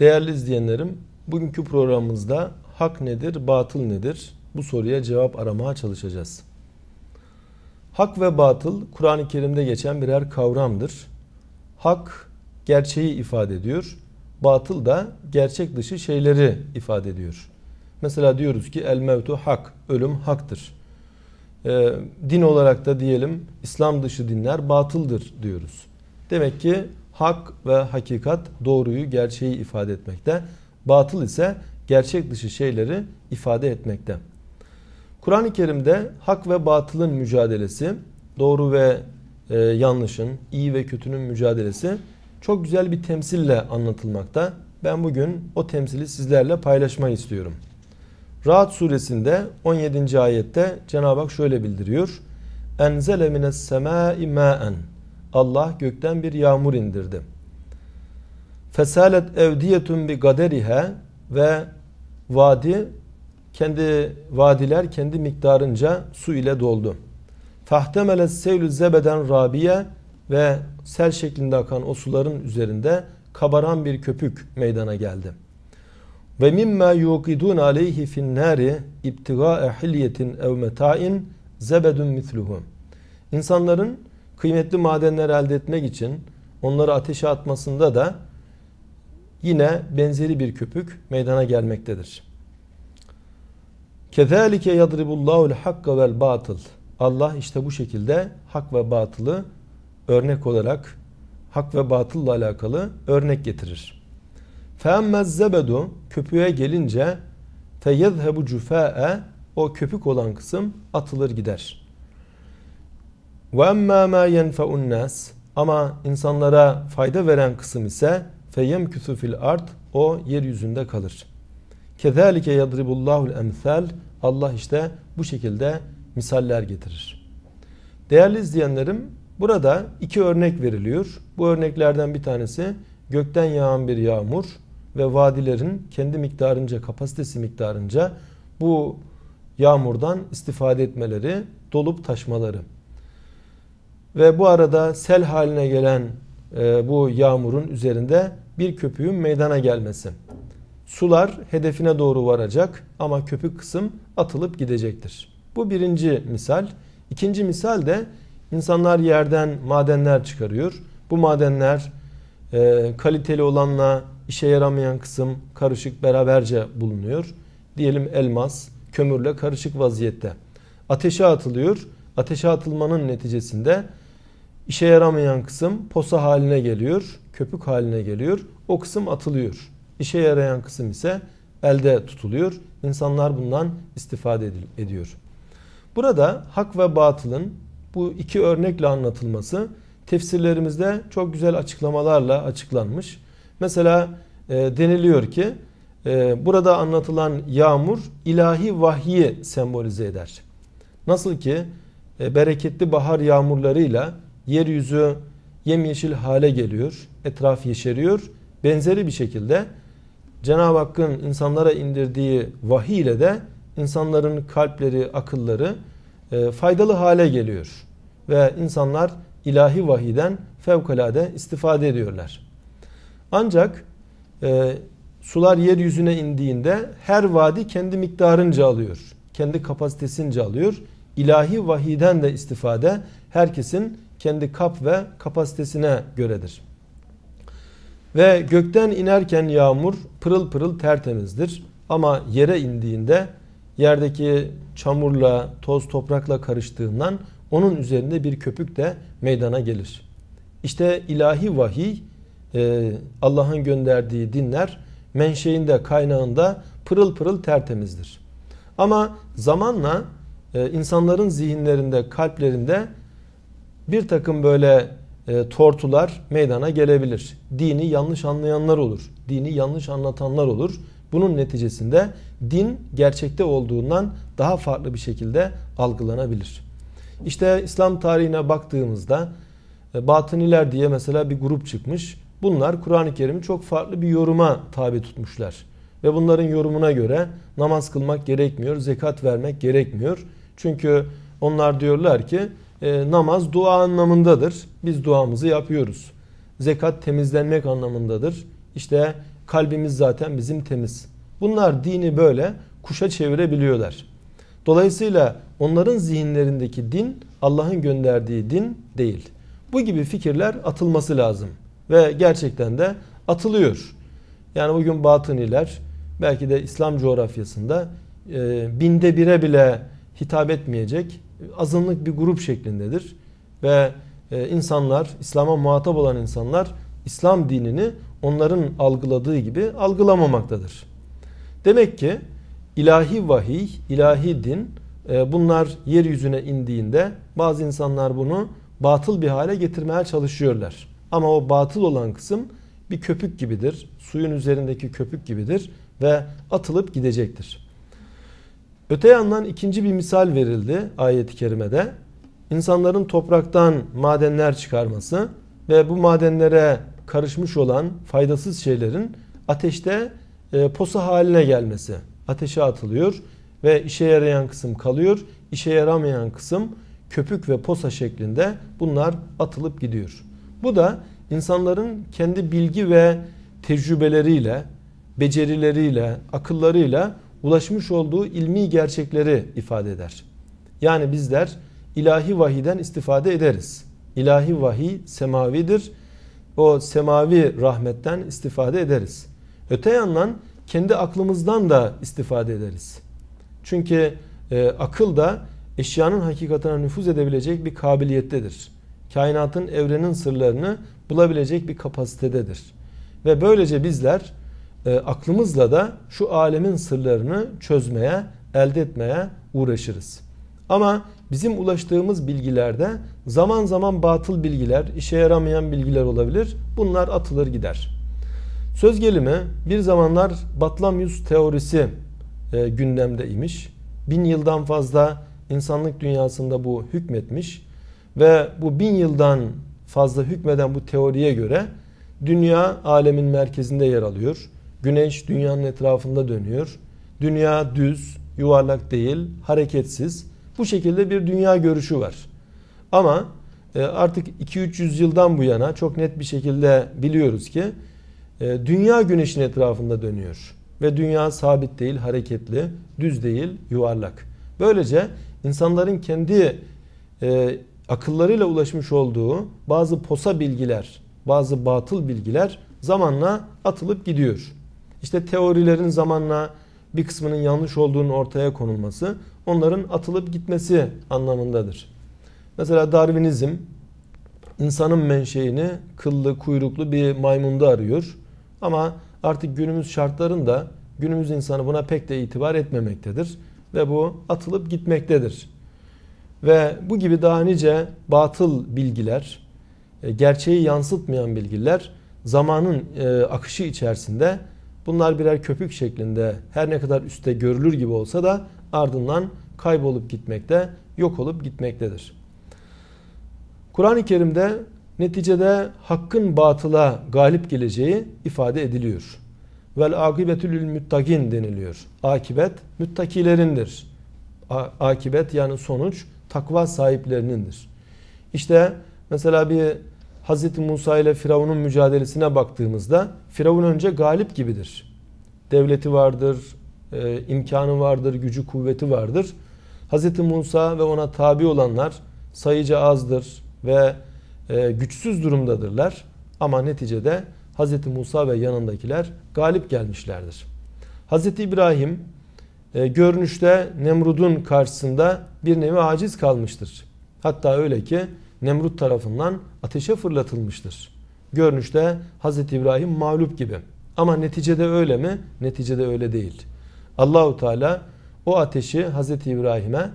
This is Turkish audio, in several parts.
Değerli izleyenlerim, bugünkü programımızda hak nedir, batıl nedir? Bu soruya cevap aramaya çalışacağız. Hak ve batıl Kur'an-ı Kerim'de geçen birer kavramdır. Hak gerçeği ifade ediyor. Batıl da gerçek dışı şeyleri ifade ediyor. Mesela diyoruz ki el mevtu hak, ölüm haktır. Ee, din olarak da diyelim İslam dışı dinler batıldır diyoruz. Demek ki Hak ve hakikat doğruyu, gerçeği ifade etmekte. Batıl ise gerçek dışı şeyleri ifade etmekte. Kur'an-ı Kerim'de hak ve batılın mücadelesi, doğru ve e, yanlışın, iyi ve kötünün mücadelesi çok güzel bir temsille anlatılmakta. Ben bugün o temsili sizlerle paylaşmayı istiyorum. Rahat suresinde 17. ayette Cenab-ı Hak şöyle bildiriyor. Enzele mines semâi mâen Allah gökten bir yağmur indirdi. Fesalet evdiyetun bi gaderihe ve vadi kendi vadiler kendi miktarınca su ile doldu. Fahtemele sevlü zebeden rabiye ve sel şeklinde akan o suların üzerinde kabaran bir köpük meydana geldi. Ve mimma yuqidun aleyhi fin nari ibtigae hilyetin ev meta'in zebedun mithluhu. İnsanların kıymetli madenler elde etmek için onları ateşe atmasında da yine benzeri bir köpük meydana gelmektedir. Kezalike yadribullahul hakka vel batıl. Allah işte bu şekilde hak ve batılı örnek olarak hak ve batılla alakalı örnek getirir. Femmez zebedu köpüğe gelince feyezhebu cufa'e o köpük olan kısım atılır gider.'' Ve emmâ mâ yenfe'un ama insanlara fayda veren kısım ise feyem küsufil art o yeryüzünde kalır. Kezalike yadribullahul emsal Allah işte bu şekilde misaller getirir. Değerli izleyenlerim burada iki örnek veriliyor. Bu örneklerden bir tanesi gökten yağan bir yağmur ve vadilerin kendi miktarınca kapasitesi miktarınca bu yağmurdan istifade etmeleri, dolup taşmaları. Ve bu arada sel haline gelen e, bu yağmurun üzerinde bir köpüğün meydana gelmesi. Sular hedefine doğru varacak ama köpük kısım atılıp gidecektir. Bu birinci misal. İkinci misal de insanlar yerden madenler çıkarıyor. Bu madenler e, kaliteli olanla işe yaramayan kısım karışık beraberce bulunuyor. Diyelim elmas kömürle karışık vaziyette. Ateşe atılıyor Ateşe atılmanın neticesinde işe yaramayan kısım posa haline geliyor, köpük haline geliyor. O kısım atılıyor. İşe yarayan kısım ise elde tutuluyor. İnsanlar bundan istifade ediyor. Burada hak ve batılın bu iki örnekle anlatılması tefsirlerimizde çok güzel açıklamalarla açıklanmış. Mesela e, deniliyor ki e, burada anlatılan yağmur ilahi vahyi sembolize eder. Nasıl ki e, bereketli bahar yağmurlarıyla yeryüzü yemyeşil hale geliyor. Etraf yeşeriyor. Benzeri bir şekilde Cenab-ı Hakk'ın insanlara indirdiği vahiy ile de insanların kalpleri, akılları e, faydalı hale geliyor. Ve insanlar ilahi vahiden fevkalade istifade ediyorlar. Ancak e, sular yeryüzüne indiğinde her vadi kendi miktarınca alıyor. Kendi kapasitesince alıyor ilahi vahiden de istifade herkesin kendi kap ve kapasitesine göredir. Ve gökten inerken yağmur pırıl pırıl tertemizdir. Ama yere indiğinde yerdeki çamurla, toz toprakla karıştığından onun üzerinde bir köpük de meydana gelir. İşte ilahi vahiy e, Allah'ın gönderdiği dinler menşeinde, kaynağında pırıl pırıl tertemizdir. Ama zamanla e, insanların zihinlerinde, kalplerinde bir takım böyle e, tortular meydana gelebilir. Dini yanlış anlayanlar olur. Dini yanlış anlatanlar olur. Bunun neticesinde din gerçekte olduğundan daha farklı bir şekilde algılanabilir. İşte İslam tarihine baktığımızda e, batıniler diye mesela bir grup çıkmış. Bunlar Kur'an-ı Kerim'i çok farklı bir yoruma tabi tutmuşlar. Ve bunların yorumuna göre namaz kılmak gerekmiyor, zekat vermek gerekmiyor. Çünkü onlar diyorlar ki e, namaz dua anlamındadır. Biz duamızı yapıyoruz. Zekat temizlenmek anlamındadır. İşte kalbimiz zaten bizim temiz. Bunlar dini böyle kuşa çevirebiliyorlar. Dolayısıyla onların zihinlerindeki din Allah'ın gönderdiği din değil. Bu gibi fikirler atılması lazım. Ve gerçekten de atılıyor. Yani bugün batıniler belki de İslam coğrafyasında e, binde bire bile hitap etmeyecek azınlık bir grup şeklindedir. Ve e, insanlar, İslam'a muhatap olan insanlar İslam dinini onların algıladığı gibi algılamamaktadır. Demek ki ilahi vahiy, ilahi din e, bunlar yeryüzüne indiğinde bazı insanlar bunu batıl bir hale getirmeye çalışıyorlar. Ama o batıl olan kısım bir köpük gibidir. Suyun üzerindeki köpük gibidir ve atılıp gidecektir. Öte yandan ikinci bir misal verildi ayet-i kerimede. İnsanların topraktan madenler çıkarması ve bu madenlere karışmış olan faydasız şeylerin ateşte e, posa haline gelmesi. Ateşe atılıyor ve işe yarayan kısım kalıyor. İşe yaramayan kısım köpük ve posa şeklinde bunlar atılıp gidiyor. Bu da insanların kendi bilgi ve tecrübeleriyle, becerileriyle, akıllarıyla ulaşmış olduğu ilmi gerçekleri ifade eder. Yani bizler ilahi vahiden istifade ederiz. İlahi vahiy semavidir. O semavi rahmetten istifade ederiz. Öte yandan kendi aklımızdan da istifade ederiz. Çünkü e, akıl da eşyanın hakikatine nüfuz edebilecek bir kabiliyettedir. Kainatın, evrenin sırlarını bulabilecek bir kapasitededir. Ve böylece bizler e, aklımızla da şu alemin sırlarını çözmeye, elde etmeye uğraşırız. Ama bizim ulaştığımız bilgilerde zaman zaman batıl bilgiler, işe yaramayan bilgiler olabilir. Bunlar atılır gider. Söz gelimi bir zamanlar Batlamyus teorisi e, gündemde Bin yıldan fazla insanlık dünyasında bu hükmetmiş ve bu bin yıldan fazla hükmeden bu teoriye göre dünya alemin merkezinde yer alıyor. Güneş dünyanın etrafında dönüyor. Dünya düz, yuvarlak değil, hareketsiz. Bu şekilde bir dünya görüşü var. Ama e, artık 2-300 yıldan bu yana çok net bir şekilde biliyoruz ki e, dünya güneşin etrafında dönüyor. Ve dünya sabit değil, hareketli, düz değil, yuvarlak. Böylece insanların kendi e, akıllarıyla ulaşmış olduğu bazı posa bilgiler, bazı batıl bilgiler zamanla atılıp gidiyor işte teorilerin zamanla bir kısmının yanlış olduğunun ortaya konulması onların atılıp gitmesi anlamındadır. Mesela Darwinizm insanın menşeini kıllı kuyruklu bir maymunda arıyor. Ama artık günümüz şartlarında günümüz insanı buna pek de itibar etmemektedir. Ve bu atılıp gitmektedir. Ve bu gibi daha nice batıl bilgiler, e, gerçeği yansıtmayan bilgiler zamanın e, akışı içerisinde Bunlar birer köpük şeklinde her ne kadar üstte görülür gibi olsa da ardından kaybolup gitmekte, yok olup gitmektedir. Kur'an-ı Kerim'de neticede hakkın batıla galip geleceği ifade ediliyor. Vel akibetül müttakin deniliyor. Akibet müttakilerindir. akibet yani sonuç takva sahiplerinindir. İşte mesela bir Hz. Musa ile Firavun'un mücadelesine baktığımızda Firavun önce galip gibidir. Devleti vardır, e, imkanı vardır, gücü kuvveti vardır. Hz. Musa ve ona tabi olanlar sayıca azdır ve e, güçsüz durumdadırlar. Ama neticede Hz. Musa ve yanındakiler galip gelmişlerdir. Hz. İbrahim e, görünüşte Nemrud'un karşısında bir nevi aciz kalmıştır. Hatta öyle ki Nemrut tarafından ateşe fırlatılmıştır. Görünüşte Hz. İbrahim mağlup gibi. Ama neticede öyle mi? Neticede öyle değil. Allahu Teala o ateşi Hz. İbrahim'e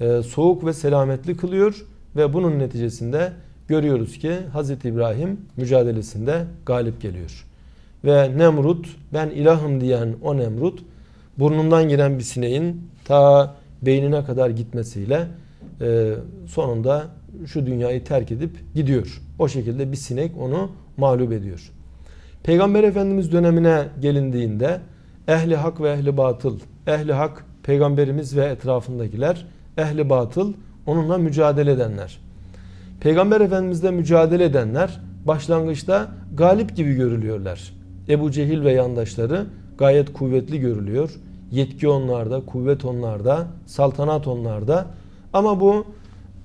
e, soğuk ve selametli kılıyor ve bunun neticesinde görüyoruz ki Hz. İbrahim mücadelesinde galip geliyor. Ve Nemrut, ben ilahım diyen o Nemrut, burnundan giren bir sineğin ta beynine kadar gitmesiyle e, sonunda şu dünyayı terk edip gidiyor. O şekilde bir sinek onu mağlup ediyor. Peygamber Efendimiz dönemine gelindiğinde ehli hak ve ehli batıl, ehli hak peygamberimiz ve etrafındakiler, ehli batıl onunla mücadele edenler. Peygamber Efendimizle mücadele edenler başlangıçta galip gibi görülüyorlar. Ebu Cehil ve yandaşları gayet kuvvetli görülüyor. Yetki onlarda, kuvvet onlarda, saltanat onlarda. Ama bu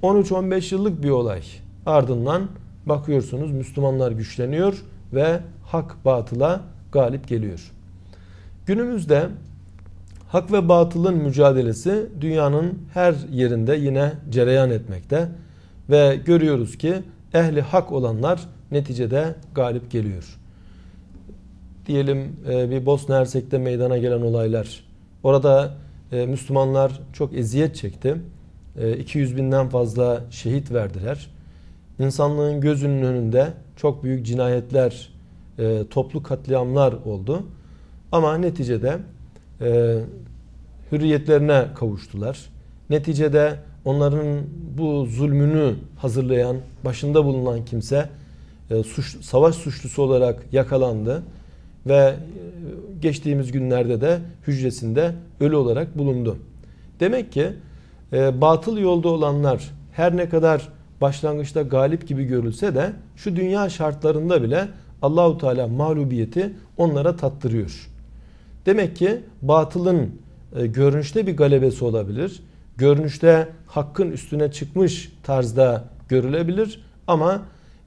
13-15 yıllık bir olay. Ardından bakıyorsunuz Müslümanlar güçleniyor ve hak batıla galip geliyor. Günümüzde hak ve batılın mücadelesi dünyanın her yerinde yine cereyan etmekte ve görüyoruz ki ehli hak olanlar neticede galip geliyor. Diyelim e, bir Bosna Hersek'te meydana gelen olaylar. Orada e, Müslümanlar çok eziyet çekti. 200 ee, binden fazla şehit verdiler. İnsanlığın gözünün önünde çok büyük cinayetler, e, toplu katliamlar oldu. Ama neticede e, hürriyetlerine kavuştular. Neticede onların bu zulmünü hazırlayan, başında bulunan kimse e, suç, savaş suçlusu olarak yakalandı ve geçtiğimiz günlerde de hücresinde ölü olarak bulundu. Demek ki e, batıl yolda olanlar her ne kadar başlangıçta galip gibi görülse de şu dünya şartlarında bile Allahu Teala mağlubiyeti onlara tattırıyor. Demek ki batılın e, görünüşte bir galebesi olabilir. Görünüşte hakkın üstüne çıkmış tarzda görülebilir ama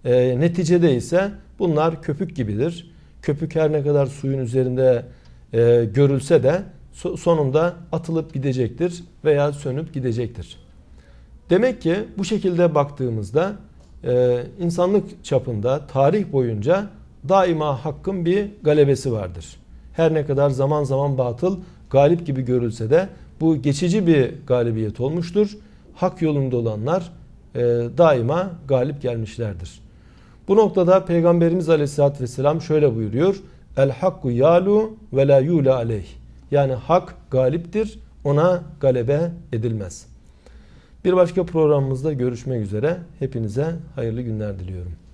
e, neticede ise bunlar köpük gibidir. Köpük her ne kadar suyun üzerinde e, görülse de sonunda atılıp gidecektir veya sönüp gidecektir. Demek ki bu şekilde baktığımızda e, insanlık çapında tarih boyunca daima hakkın bir galebesi vardır. Her ne kadar zaman zaman batıl galip gibi görülse de bu geçici bir galibiyet olmuştur. Hak yolunda olanlar e, daima galip gelmişlerdir. Bu noktada Peygamberimiz Aleyhisselatü Vesselam şöyle buyuruyor. El hakku yalu ve la yula aleyh. Yani hak galiptir, ona galebe edilmez. Bir başka programımızda görüşmek üzere. Hepinize hayırlı günler diliyorum.